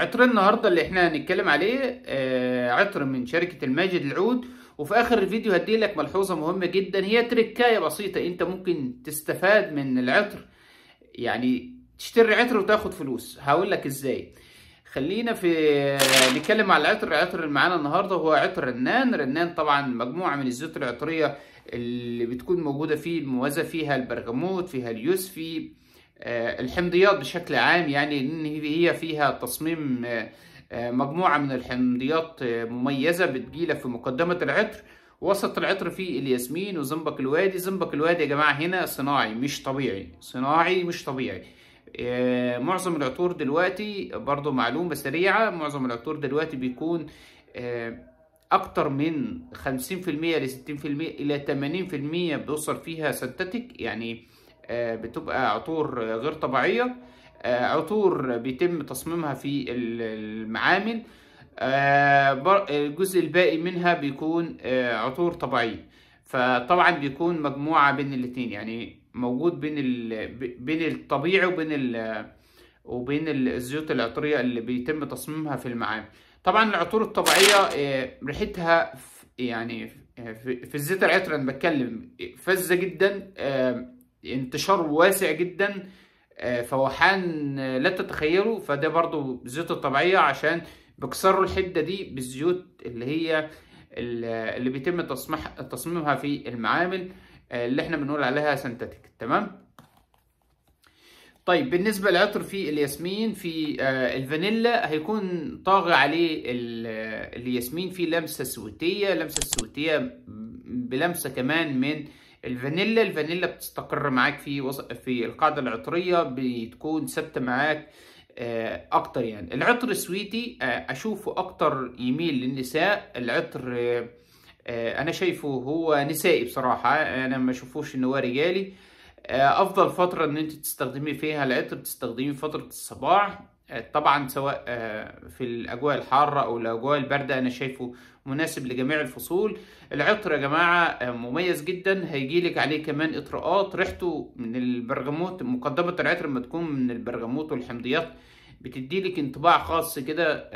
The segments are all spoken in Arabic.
عطر النهاردة اللي احنا هنتكلم عليه آه، عطر من شركة الماجد العود وفي اخر الفيديو هديلك ملحوظة مهمة جدا هي تركاية بسيطة انت ممكن تستفاد من العطر يعني تشتري عطر وتاخد فلوس هقول لك ازاي خلينا في آه، نتكلم على العطر العطر اللي معانا النهارده هو عطر رنان رنان طبعا مجموعه من الزيوت العطريه اللي بتكون موجوده فيه الموازه فيها البرغموت فيها اليوسفي آه، الحمضيات بشكل عام يعني ان هي فيها تصميم آه، آه، مجموعة من الحمضيات مميزة بتجيلك في مقدمة العطر وسط العطر فيه الياسمين وزنبق الوادي زنبق الوادي يا جماعة هنا صناعي مش طبيعي صناعي مش طبيعي معظم العطور دلوقتي برضو معلومة سريعة معظم العطور دلوقتي بيكون اكتر من 50% ل 60% الى 80% بيوصل فيها سنتتك يعني آه، بتبقى عطور غير طبيعية آه، عطور بيتم تصميمها في المعامل آه، الجزء الباقي منها بيكون عطور طبيعية فطبعا بيكون مجموعة بين الاتنين يعني موجود بين بين الطبيعي وبين وبين الزيوت العطرية اللي بيتم تصميمها في المعامل طبعا العطور الطبيعية ريحتها يعني في الزيت العطر انا بتكلم فزة جدا انتشار واسع جدا آه، فوحان آه، لا تتخيله فده برضو الزيوت الطبيعية عشان بيكسروا الحدة دي بالزيوت اللي هي اللي بيتم تصميمها في المعامل آه، اللي احنا بنقول عليها سنتاتيك تمام طيب بالنسبة للعطر في الياسمين في الفانيلا هيكون طاغي عليه الياسمين في لمسة سويتية لمسة سويتية بلمسة كمان من الفانيلا الفانيلا بتستقر معاك في وص... في القاعده العطريه بتكون ثابته معاك آه، اكتر يعني العطر السويتي آه، اشوفه اكتر يميل للنساء العطر آه، انا شايفه هو نسائي بصراحه انا ما اشوفوش ان هو رجالي افضل فتره ان انت تستخدمي فيها العطر تستخدميه فتره الصباح آه، طبعا سواء آه، في الاجواء الحاره او الاجواء البارده انا شايفه مناسب لجميع الفصول العطر يا جماعه آه، مميز جدا هيجيلك عليه كمان اطراءات ريحته من البرغموت مقدمه العطر لما تكون من البرغموت والحمضيات بتديلك انطباع خاص كده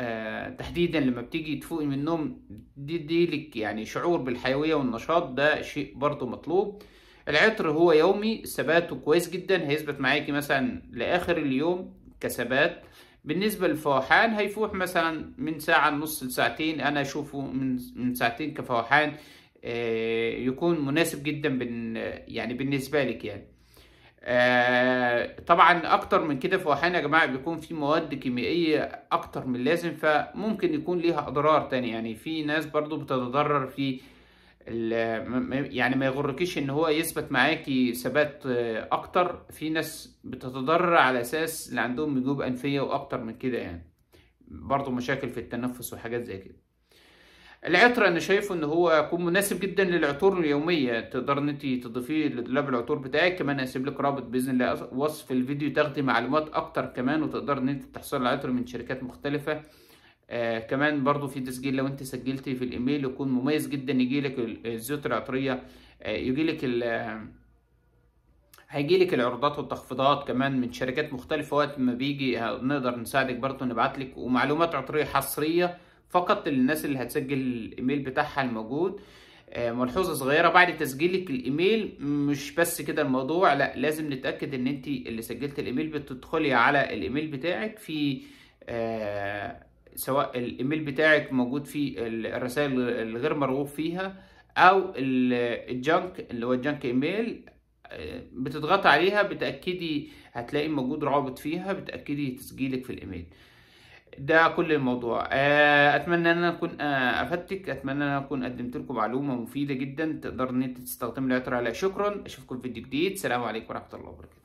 تحديدا لما بتيجي تفوقي من النوم بتديلك يعني شعور بالحيويه والنشاط ده شيء برضه مطلوب العطر هو يومي ثباته كويس جدا هيثبت معاكي مثلا لاخر اليوم كسبات بالنسبة للفوحان هيفوح مثلا من ساعة نص لساعتين أنا أشوفه من من ساعتين كفوحان آه، يكون مناسب جدا بن يعني بالنسبة لك يعني آه، طبعا أكتر من كده فوحان يا جماعة بيكون في مواد كيميائية أكتر من اللازم فممكن يكون ليها أضرار تانية يعني في ناس برضو بتتضرر في يعني ما يغركيش ان هو يثبت معاكي ثبات آه، اكتر في ناس بتتضرر على اساس اللي عندهم جيوب انفيه واكتر من كده يعني برضه مشاكل في التنفس وحاجات زي كده العطر انا شايفه ان هو يكون مناسب جدا للعطور اليوميه تقدر ان انت تضيفيه لدولاب العطور بتاعك كمان هسيب لك رابط باذن الله وصف الفيديو تاخدي معلومات اكتر كمان وتقدر ان انت تحصلي على عطر من شركات مختلفه آه كمان برضو في تسجيل لو انت سجلت في الايميل يكون مميز جدا يجيلك الزيوت العطريه آه يجيلك هيجيلك العروضات والتخفيضات كمان من شركات مختلفة وقت ما بيجي نقدر نساعدك برضه نبعتلك ومعلومات عطرية حصرية فقط للناس اللي هتسجل الايميل بتاعها الموجود آه ملحوظة صغيرة بعد تسجيلك الايميل مش بس كده الموضوع لا لازم نتأكد ان انت اللي سجلت الايميل بتدخلي على الايميل بتاعك في آه، سواء الايميل بتاعك موجود فيه الرسائل الغير مرغوب فيها او الجنك اللي هو الجنك ايميل آه، بتضغط عليها بتاكدي هتلاقي موجود رابط فيها بتاكدي تسجيلك في الايميل ده كل الموضوع آه، اتمنى ان انا اكون آه، افدتك اتمنى ان انا اكون قدمت لكم معلومه مفيده جدا تقدر ان انت تستخدم العطر عليها شكرا اشوفكم في فيديو جديد سلام عليكم ورحمه الله وبركاته